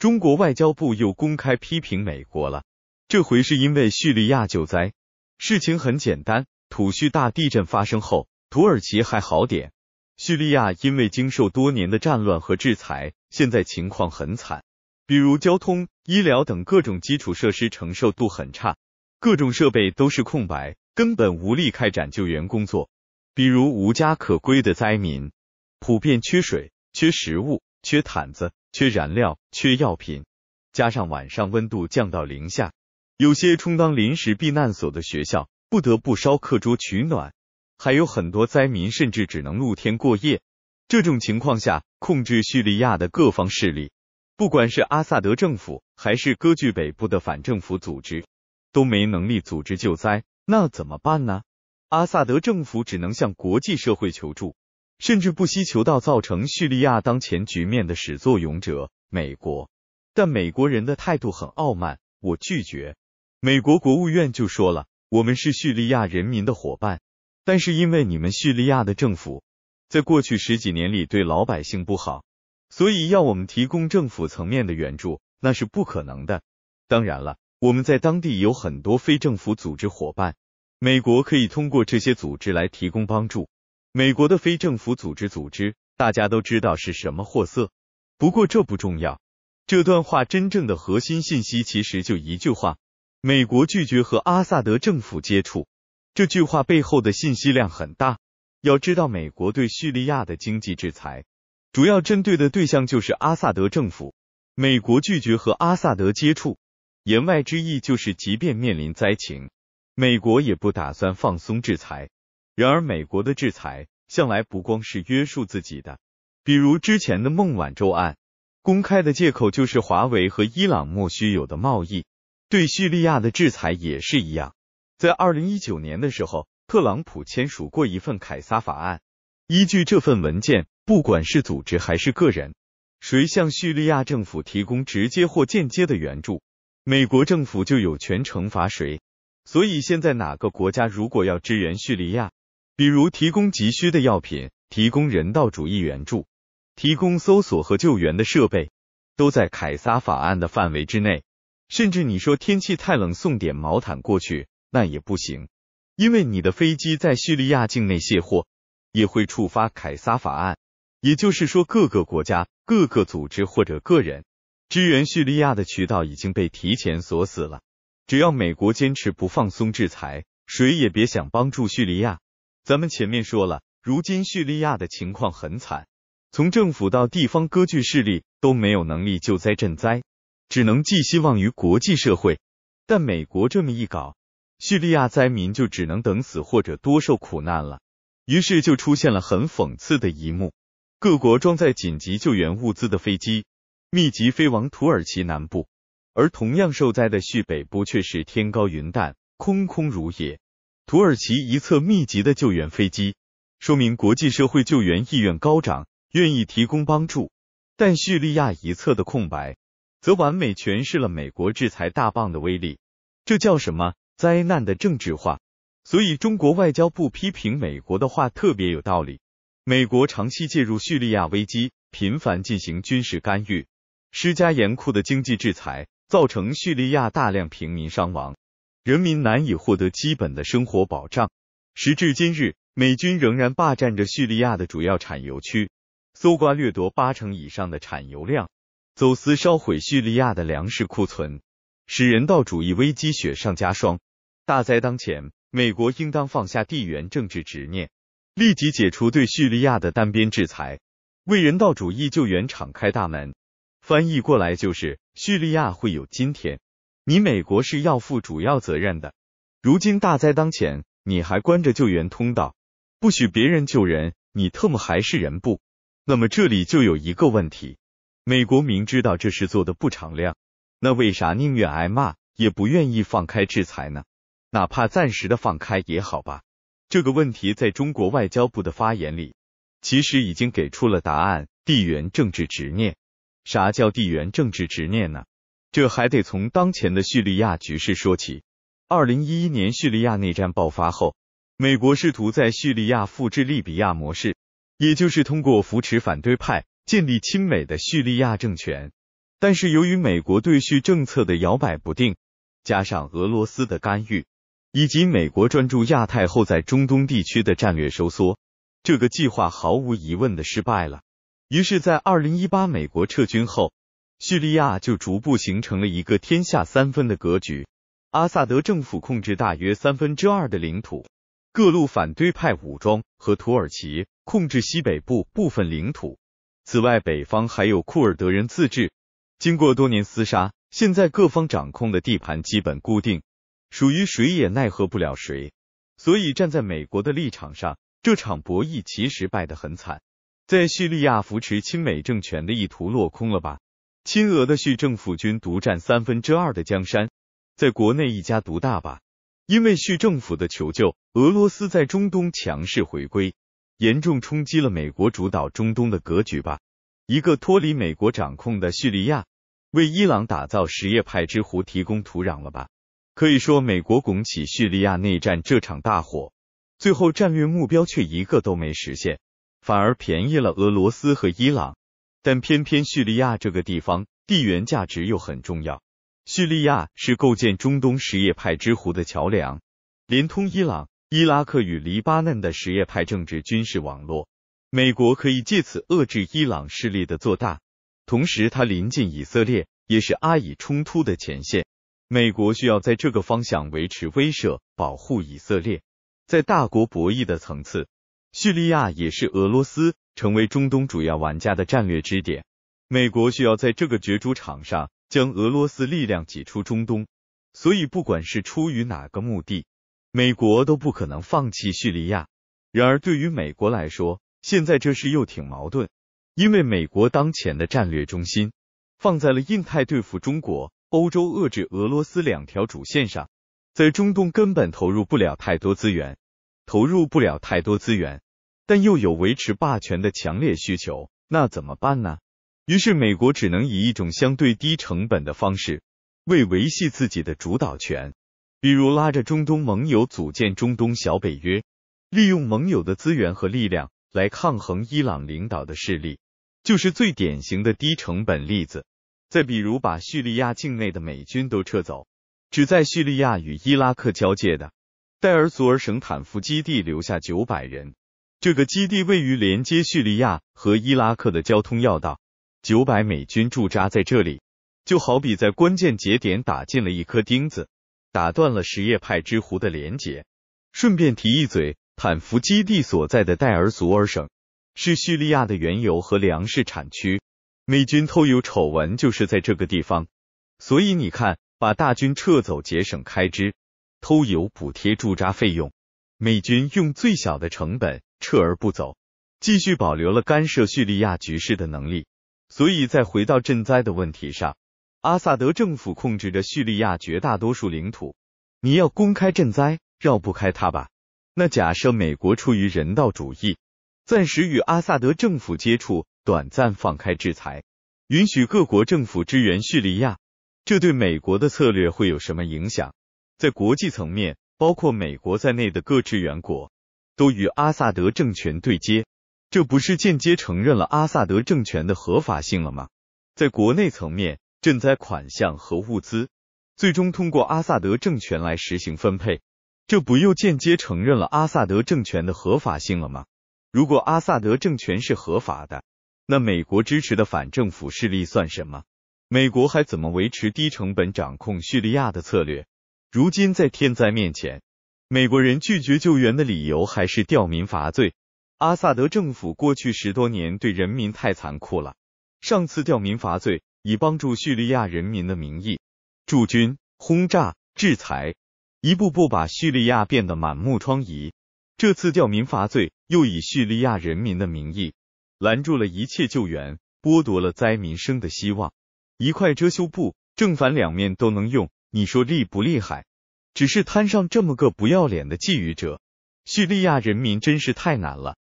中国外交部又公开批评美国了，这回是因为叙利亚救灾。事情很简单，土叙大地震发生后，土耳其还好点，叙利亚因为经受多年的战乱和制裁，现在情况很惨。比如交通、医疗等各种基础设施承受度很差，各种设备都是空白，根本无力开展救援工作。比如无家可归的灾民，普遍缺水、缺食物、缺毯子。缺燃料、缺药品，加上晚上温度降到零下，有些充当临时避难所的学校不得不烧课桌取暖，还有很多灾民甚至只能露天过夜。这种情况下，控制叙利亚的各方势力，不管是阿萨德政府还是割据北部的反政府组织，都没能力组织救灾。那怎么办呢？阿萨德政府只能向国际社会求助。甚至不惜求到造成叙利亚当前局面的始作俑者——美国，但美国人的态度很傲慢。我拒绝。美国国务院就说了：“我们是叙利亚人民的伙伴，但是因为你们叙利亚的政府在过去十几年里对老百姓不好，所以要我们提供政府层面的援助那是不可能的。当然了，我们在当地有很多非政府组织伙伴，美国可以通过这些组织来提供帮助。”美国的非政府组织组织，大家都知道是什么货色。不过这不重要。这段话真正的核心信息其实就一句话：美国拒绝和阿萨德政府接触。这句话背后的信息量很大。要知道，美国对叙利亚的经济制裁，主要针对的对象就是阿萨德政府。美国拒绝和阿萨德接触，言外之意就是，即便面临灾情，美国也不打算放松制裁。然而，美国的制裁向来不光是约束自己的，比如之前的孟晚舟案，公开的借口就是华为和伊朗莫须有的贸易；对叙利亚的制裁也是一样。在二零一九年的时候，特朗普签署过一份《凯撒法案》，依据这份文件，不管是组织还是个人，谁向叙利亚政府提供直接或间接的援助，美国政府就有权惩罚谁。所以，现在哪个国家如果要支援叙利亚？比如提供急需的药品、提供人道主义援助、提供搜索和救援的设备，都在凯撒法案的范围之内。甚至你说天气太冷，送点毛毯过去，那也不行，因为你的飞机在叙利亚境内卸货也会触发凯撒法案。也就是说，各个国家、各个组织或者个人支援叙利亚的渠道已经被提前锁死了。只要美国坚持不放松制裁，谁也别想帮助叙利亚。咱们前面说了，如今叙利亚的情况很惨，从政府到地方割据势力都没有能力救灾赈灾，只能寄希望于国际社会。但美国这么一搞，叙利亚灾民就只能等死或者多受苦难了。于是就出现了很讽刺的一幕：各国装载紧急救援物资的飞机密集飞往土耳其南部，而同样受灾的叙北部却是天高云淡，空空如也。土耳其一侧密集的救援飞机，说明国际社会救援意愿高涨，愿意提供帮助；但叙利亚一侧的空白，则完美诠释了美国制裁大棒的威力。这叫什么？灾难的政治化。所以中国外交部批评美国的话特别有道理。美国长期介入叙利亚危机，频繁进行军事干预，施加严酷的经济制裁，造成叙利亚大量平民伤亡。人民难以获得基本的生活保障。时至今日，美军仍然霸占着叙利亚的主要产油区，搜刮掠夺八成以上的产油量，走私烧毁叙利亚的粮食库存，使人道主义危机雪上加霜。大灾当前，美国应当放下地缘政治执念，立即解除对叙利亚的单边制裁，为人道主义救援敞开大门。翻译过来就是：叙利亚会有今天。你美国是要负主要责任的，如今大灾当前，你还关着救援通道，不许别人救人，你特么还是人不？那么这里就有一个问题，美国明知道这事做的不敞亮，那为啥宁愿挨骂也不愿意放开制裁呢？哪怕暂时的放开也好吧。这个问题在中国外交部的发言里其实已经给出了答案：地缘政治执念。啥叫地缘政治执念呢？这还得从当前的叙利亚局势说起。二零一一年叙利亚内战爆发后，美国试图在叙利亚复制利比亚模式，也就是通过扶持反对派建立亲美的叙利亚政权。但是由于美国对叙政策的摇摆不定，加上俄罗斯的干预，以及美国专注亚太后在中东地区的战略收缩，这个计划毫无疑问的失败了。于是，在二零一八美国撤军后。叙利亚就逐步形成了一个天下三分的格局，阿萨德政府控制大约三分之二的领土，各路反对派武装和土耳其控制西北部部分领土。此外，北方还有库尔德人自治。经过多年厮杀，现在各方掌控的地盘基本固定，属于谁也奈何不了谁。所以，站在美国的立场上，这场博弈其实败得很惨，在叙利亚扶持亲美政权的意图落空了吧？亲俄的叙政府军独占三分之二的江山，在国内一家独大吧？因为叙政府的求救，俄罗斯在中东强势回归，严重冲击了美国主导中东的格局吧？一个脱离美国掌控的叙利亚，为伊朗打造什叶派之湖提供土壤了吧？可以说，美国拱起叙利亚内战这场大火，最后战略目标却一个都没实现，反而便宜了俄罗斯和伊朗。但偏偏叙利亚这个地方地缘价值又很重要。叙利亚是构建中东什叶派之湖的桥梁，连通伊朗、伊拉克与黎巴嫩的什叶派政治军事网络。美国可以借此遏制伊朗势力的做大，同时它临近以色列，也是阿以冲突的前线。美国需要在这个方向维持威慑，保护以色列。在大国博弈的层次，叙利亚也是俄罗斯。成为中东主要玩家的战略支点，美国需要在这个角逐场上将俄罗斯力量挤出中东。所以，不管是出于哪个目的，美国都不可能放弃叙利亚。然而，对于美国来说，现在这事又挺矛盾，因为美国当前的战略中心放在了印太对付中国、欧洲遏制俄罗斯两条主线上，在中东根本投入不了太多资源，投入不了太多资源。但又有维持霸权的强烈需求，那怎么办呢？于是美国只能以一种相对低成本的方式，为维系自己的主导权，比如拉着中东盟友组建中东小北约，利用盟友的资源和力量来抗衡伊朗领导的势力，就是最典型的低成本例子。再比如把叙利亚境内的美军都撤走，只在叙利亚与伊拉克交界的戴尔祖尔省坦夫基地留下九百人。这个基地位于连接叙利亚和伊拉克的交通要道，九百美军驻扎在这里，就好比在关键节点打进了一颗钉子，打断了什叶派之湖的连接。顺便提一嘴，坦福基地所在的戴尔祖尔省是叙利亚的原油和粮食产区，美军偷油丑闻就是在这个地方。所以你看，把大军撤走，节省开支；偷油补贴驻扎费用。美军用最小的成本撤而不走，继续保留了干涉叙利亚局势的能力。所以在回到赈灾的问题上，阿萨德政府控制着叙利亚绝大多数领土，你要公开赈灾，绕不开他吧？那假设美国出于人道主义，暂时与阿萨德政府接触，短暂放开制裁，允许各国政府支援叙利亚，这对美国的策略会有什么影响？在国际层面。包括美国在内的各支援国都与阿萨德政权对接，这不是间接承认了阿萨德政权的合法性了吗？在国内层面，赈灾款项和物资最终通过阿萨德政权来实行分配，这不又间接承认了阿萨德政权的合法性了吗？如果阿萨德政权是合法的，那美国支持的反政府势力算什么？美国还怎么维持低成本掌控叙利亚的策略？如今在天灾面前，美国人拒绝救援的理由还是“吊民伐罪”。阿萨德政府过去十多年对人民太残酷了。上次“吊民伐罪”以帮助叙利亚人民的名义驻军、轰炸、制裁，一步步把叙利亚变得满目疮痍。这次“吊民伐罪”又以叙利亚人民的名义拦住了一切救援，剥夺了灾民生的希望。一块遮羞布，正反两面都能用。你说厉不厉害？只是摊上这么个不要脸的觊觎者，叙利亚人民真是太难了。